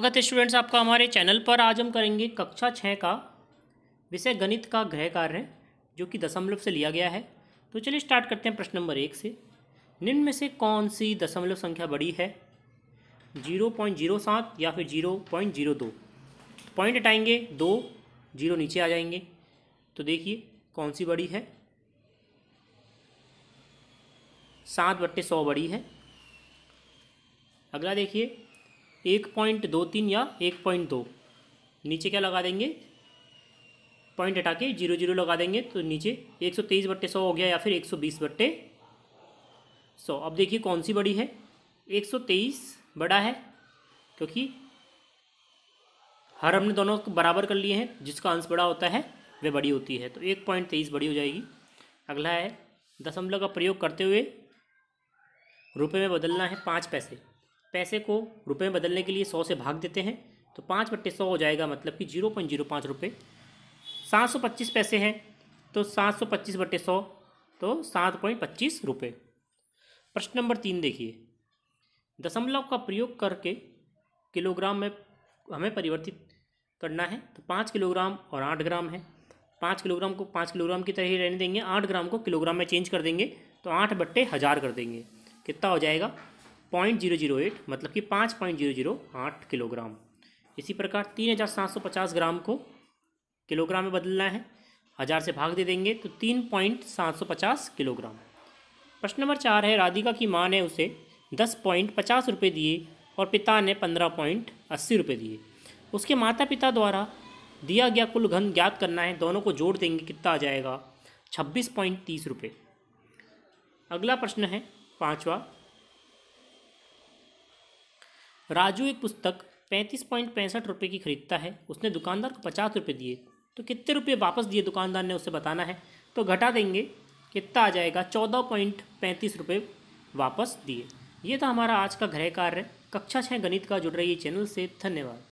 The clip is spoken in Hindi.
स्वागत है स्टूडेंट्स आपका हमारे चैनल पर आज हम करेंगे कक्षा छः का विषय गणित का गृह कार्य जो कि दशमलव से लिया गया है तो चलिए स्टार्ट करते हैं प्रश्न नंबर एक से निम्न में से कौन सी दशमलव संख्या बड़ी है जीरो पॉइंट जीरो सात या फिर जीरो पॉइंट जीरो दो पॉइंट हटाएंगे दो जीरो नीचे आ जाएंगे तो देखिए कौन सी बड़ी है सात बट्टे सौ बड़ी है अगला देखिए एक पॉइंट दो तीन या एक पॉइंट दो नीचे क्या लगा देंगे पॉइंट हटा के जीरो जीरो लगा देंगे तो नीचे एक सौ तेईस बट्टे सौ हो गया या फिर एक सौ बीस बट्टे सौ अब देखिए कौन सी बड़ी है एक सौ तेईस बड़ा है क्योंकि हर हमने दोनों बराबर कर लिए हैं जिसका अंश बड़ा होता है वह बड़ी होती है तो एक पॉइंट तेईस बड़ी हो जाएगी अगला है दशमलव का प्रयोग करते हुए रुपये में बदलना है पाँच पैसे पैसे को रुपये में बदलने के लिए सौ से भाग देते हैं तो पाँच बट्टे सौ हो जाएगा मतलब कि जीरो पॉइंट जीरो पाँच रुपये सात सौ पच्चीस पैसे हैं तो सात सौ पच्चीस बट्टे सौ तो सात पॉइंट पच्चीस रुपये प्रश्न नंबर तीन देखिए दशमलव का प्रयोग करके किलोग्राम में हमें परिवर्तित करना है तो पाँच किलोग्राम और आठ ग्राम है पाँच किलोग्राम को पाँच किलोग्राम की तरह ही रहने देंगे आठ ग्राम को किलोग्राम में चेंज कर देंगे तो आठ बट्टे हज़ार कर देंगे कितना हो जाएगा पॉइंट जीरो जीरो एट मतलब कि पाँच पॉइंट जीरो जीरो आठ किलोग्राम इसी प्रकार तीन हज़ार सात सौ पचास ग्राम को किलोग्राम में बदलना है हज़ार से भाग दे देंगे तो तीन पॉइंट सात सौ पचास किलोग्राम प्रश्न नंबर चार है राधिका की माँ ने उसे दस पॉइंट पचास रुपये दिए और पिता ने पंद्रह पॉइंट अस्सी रुपये दिए उसके माता पिता द्वारा दिया गया कुल घन ज्ञात करना है दोनों को जोड़ देंगे कितना आ जाएगा छब्बीस पॉइंट तीस रुपये अगला प्रश्न है पाँचवा राजू एक पुस्तक पैंतीस पॉइंट पैंसठ रुपये की खरीदता है उसने दुकानदार को पचास रुपये दिए तो कितने रुपये वापस दिए दुकानदार ने उसे बताना है तो घटा देंगे कितना आ जाएगा चौदह पॉइंट पैंतीस रुपये वापस दिए ये था हमारा आज का गृह कार्य कक्षा छः गणित का जुड़ रही है चैनल से धन्यवाद